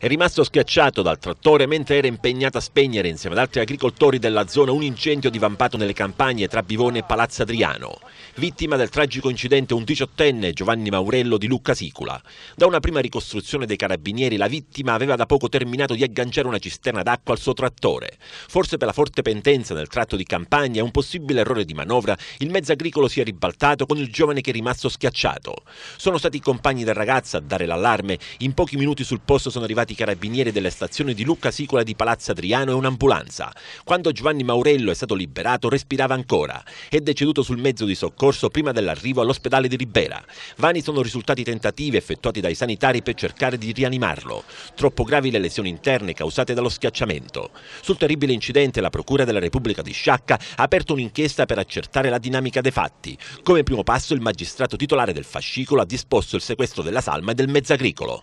È rimasto schiacciato dal trattore mentre era impegnato a spegnere insieme ad altri agricoltori della zona un incendio divampato nelle campagne tra Bivone e Palazzo Adriano. Vittima del tragico incidente un diciottenne Giovanni Maurello di Lucca Sicula. Da una prima ricostruzione dei carabinieri la vittima aveva da poco terminato di agganciare una cisterna d'acqua al suo trattore. Forse per la forte pendenza nel tratto di campagna e un possibile errore di manovra il mezzo agricolo si è ribaltato con il giovane che è rimasto schiacciato. Sono stati i compagni del ragazzo a dare l'allarme. In pochi minuti sul posto sono arrivati arrivati i carabinieri della stazione di Lucca Sicola di Palazzo Adriano e un'ambulanza. Quando Giovanni Maurello è stato liberato respirava ancora. È deceduto sul mezzo di soccorso prima dell'arrivo all'ospedale di Ribera. Vani sono risultati tentativi effettuati dai sanitari per cercare di rianimarlo. Troppo gravi le lesioni interne causate dallo schiacciamento. Sul terribile incidente la Procura della Repubblica di Sciacca ha aperto un'inchiesta per accertare la dinamica dei fatti. Come primo passo il magistrato titolare del fascicolo ha disposto il sequestro della salma e del mezzagricolo.